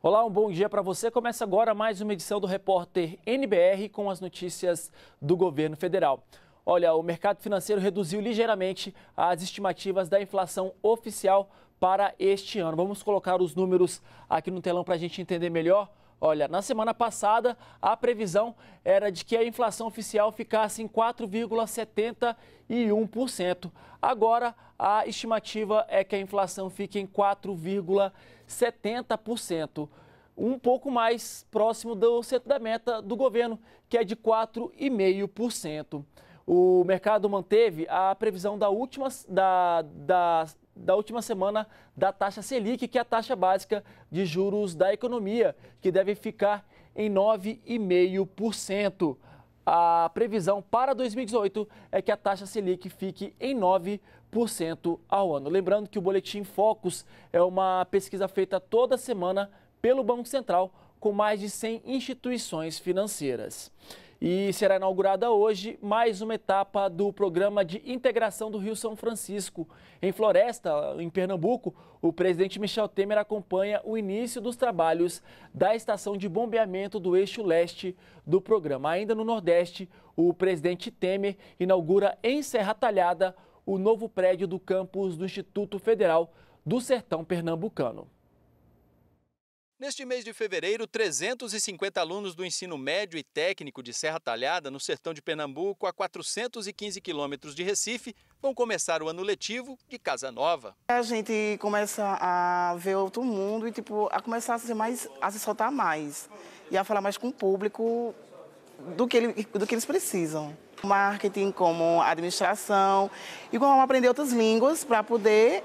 Olá, um bom dia para você. Começa agora mais uma edição do Repórter NBR com as notícias do governo federal. Olha, o mercado financeiro reduziu ligeiramente as estimativas da inflação oficial para este ano. Vamos colocar os números aqui no telão para a gente entender melhor. Olha, na semana passada, a previsão era de que a inflação oficial ficasse em 4,71%. Agora, a estimativa é que a inflação fique em 4,70%, um pouco mais próximo do centro da meta do governo, que é de 4,5%. O mercado manteve a previsão da última, da, da, da última semana da taxa Selic, que é a taxa básica de juros da economia, que deve ficar em 9,5%. A previsão para 2018 é que a taxa Selic fique em 9% ao ano. Lembrando que o Boletim Focus é uma pesquisa feita toda semana pelo Banco Central com mais de 100 instituições financeiras. E será inaugurada hoje mais uma etapa do programa de integração do Rio São Francisco. Em Floresta, em Pernambuco, o presidente Michel Temer acompanha o início dos trabalhos da estação de bombeamento do eixo leste do programa. Ainda no Nordeste, o presidente Temer inaugura em Serra Talhada o novo prédio do campus do Instituto Federal do Sertão Pernambucano. Neste mês de fevereiro, 350 alunos do ensino médio e técnico de Serra Talhada, no sertão de Pernambuco, a 415 quilômetros de Recife, vão começar o ano letivo de Casa Nova. A gente começa a ver outro mundo e tipo, a começar a se, mais, a se soltar mais e a falar mais com o público do que, ele, do que eles precisam. Marketing, como administração, e como aprender outras línguas para poder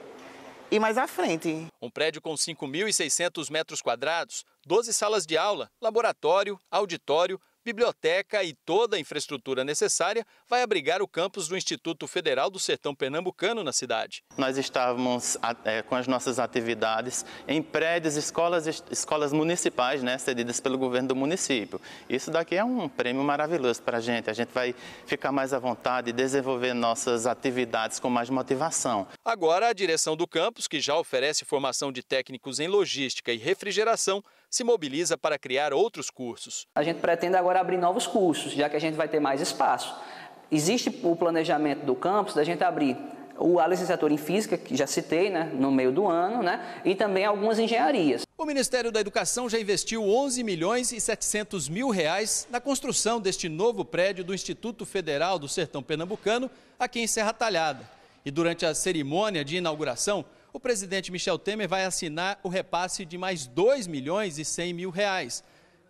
e mais à frente. Um prédio com 5.600 metros quadrados, 12 salas de aula, laboratório, auditório, biblioteca e toda a infraestrutura necessária vai abrigar o campus do Instituto Federal do Sertão Pernambucano na cidade. Nós estávamos é, com as nossas atividades em prédios, escolas, escolas municipais, né, cedidas pelo governo do município. Isso daqui é um prêmio maravilhoso para a gente. A gente vai ficar mais à vontade e desenvolver nossas atividades com mais motivação. Agora, a direção do campus, que já oferece formação de técnicos em logística e refrigeração, se mobiliza para criar outros cursos. A gente pretende agora abrir novos cursos, já que a gente vai ter mais espaço. Existe o planejamento do campus da gente abrir o, a licenciatura em Física, que já citei, né, no meio do ano, né, e também algumas engenharias. O Ministério da Educação já investiu 11 milhões e 700 mil reais na construção deste novo prédio do Instituto Federal do Sertão Pernambucano, aqui em Serra Talhada. E durante a cerimônia de inauguração, o presidente Michel Temer vai assinar o repasse de mais 2 milhões e 100 mil reais,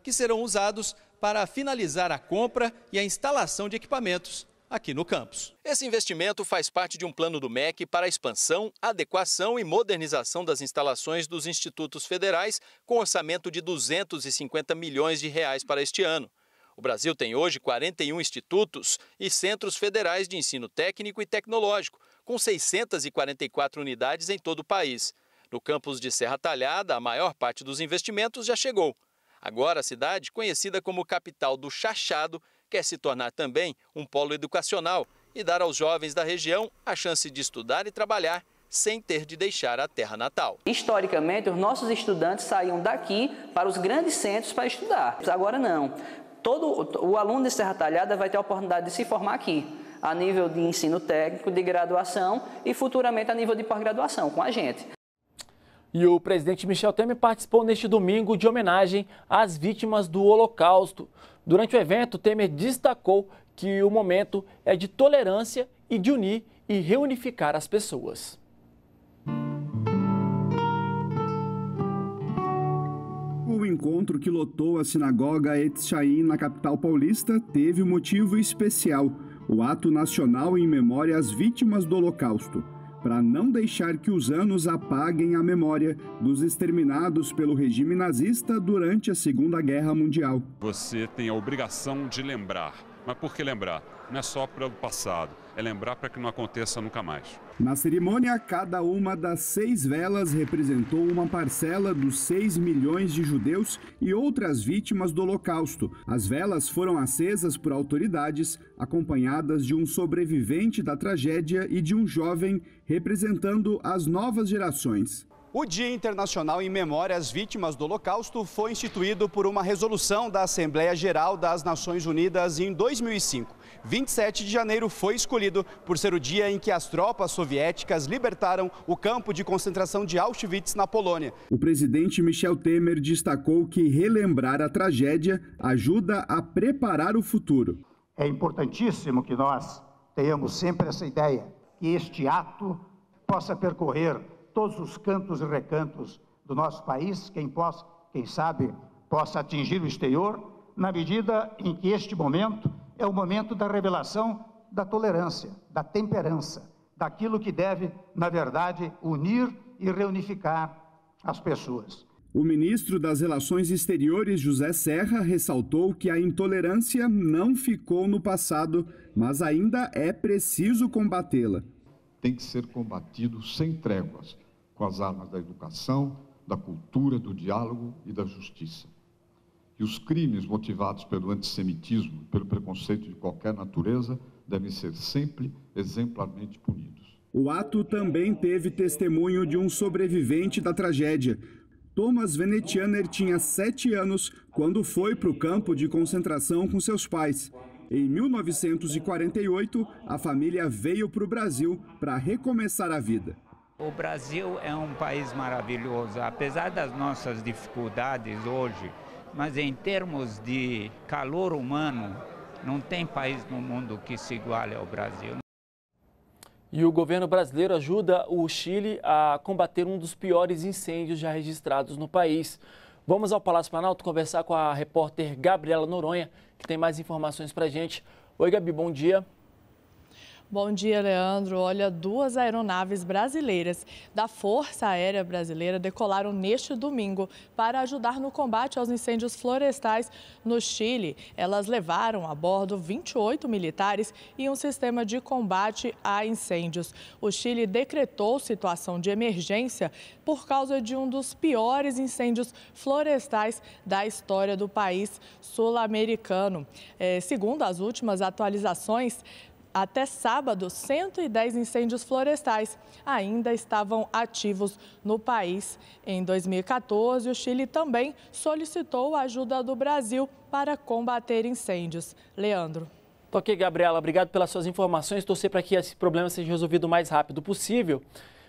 que serão usados para finalizar a compra e a instalação de equipamentos aqui no campus. Esse investimento faz parte de um plano do MEC para a expansão, adequação e modernização das instalações dos institutos federais, com orçamento de 250 milhões de reais para este ano. O Brasil tem hoje 41 institutos e centros federais de ensino técnico e tecnológico, com 644 unidades em todo o país. No campus de Serra Talhada, a maior parte dos investimentos já chegou. Agora, a cidade, conhecida como capital do Chachado, quer se tornar também um polo educacional e dar aos jovens da região a chance de estudar e trabalhar sem ter de deixar a terra natal. Historicamente, os nossos estudantes saíam daqui para os grandes centros para estudar. Agora não. Todo o aluno de Serra Talhada vai ter a oportunidade de se formar aqui a nível de ensino técnico, de graduação e futuramente a nível de pós-graduação com a gente. E o presidente Michel Temer participou neste domingo de homenagem às vítimas do Holocausto. Durante o evento, Temer destacou que o momento é de tolerância e de unir e reunificar as pessoas. O encontro que lotou a sinagoga Etchaim na capital paulista teve um motivo especial o ato nacional em memória às vítimas do Holocausto, para não deixar que os anos apaguem a memória dos exterminados pelo regime nazista durante a Segunda Guerra Mundial. Você tem a obrigação de lembrar mas por que lembrar? Não é só para o passado, é lembrar para que não aconteça nunca mais. Na cerimônia, cada uma das seis velas representou uma parcela dos 6 milhões de judeus e outras vítimas do Holocausto. As velas foram acesas por autoridades, acompanhadas de um sobrevivente da tragédia e de um jovem representando as novas gerações. O Dia Internacional em Memória às Vítimas do Holocausto foi instituído por uma resolução da Assembleia Geral das Nações Unidas em 2005. 27 de janeiro foi escolhido por ser o dia em que as tropas soviéticas libertaram o campo de concentração de Auschwitz na Polônia. O presidente Michel Temer destacou que relembrar a tragédia ajuda a preparar o futuro. É importantíssimo que nós tenhamos sempre essa ideia que este ato possa percorrer todos os cantos e recantos do nosso país, quem, possa, quem sabe possa atingir o exterior, na medida em que este momento é o momento da revelação da tolerância, da temperança, daquilo que deve, na verdade, unir e reunificar as pessoas. O ministro das Relações Exteriores, José Serra, ressaltou que a intolerância não ficou no passado, mas ainda é preciso combatê-la. Tem que ser combatido sem tréguas com as armas da educação, da cultura, do diálogo e da justiça. E os crimes motivados pelo antissemitismo, pelo preconceito de qualquer natureza, devem ser sempre exemplarmente punidos. O ato também teve testemunho de um sobrevivente da tragédia. Thomas Venetianer tinha sete anos quando foi para o campo de concentração com seus pais. Em 1948, a família veio para o Brasil para recomeçar a vida. O Brasil é um país maravilhoso, apesar das nossas dificuldades hoje, mas em termos de calor humano, não tem país no mundo que se iguale ao Brasil. E o governo brasileiro ajuda o Chile a combater um dos piores incêndios já registrados no país. Vamos ao Palácio Planalto conversar com a repórter Gabriela Noronha, que tem mais informações para gente. Oi, Gabi, bom dia. Bom dia, Leandro. Olha, duas aeronaves brasileiras da Força Aérea Brasileira decolaram neste domingo para ajudar no combate aos incêndios florestais no Chile. Elas levaram a bordo 28 militares e um sistema de combate a incêndios. O Chile decretou situação de emergência por causa de um dos piores incêndios florestais da história do país sul-americano. É, segundo as últimas atualizações, até sábado, 110 incêndios florestais ainda estavam ativos no país. Em 2014, o Chile também solicitou a ajuda do Brasil para combater incêndios. Leandro. Ok, Gabriela. Obrigado pelas suas informações. Torcer para que esse problema seja resolvido o mais rápido possível.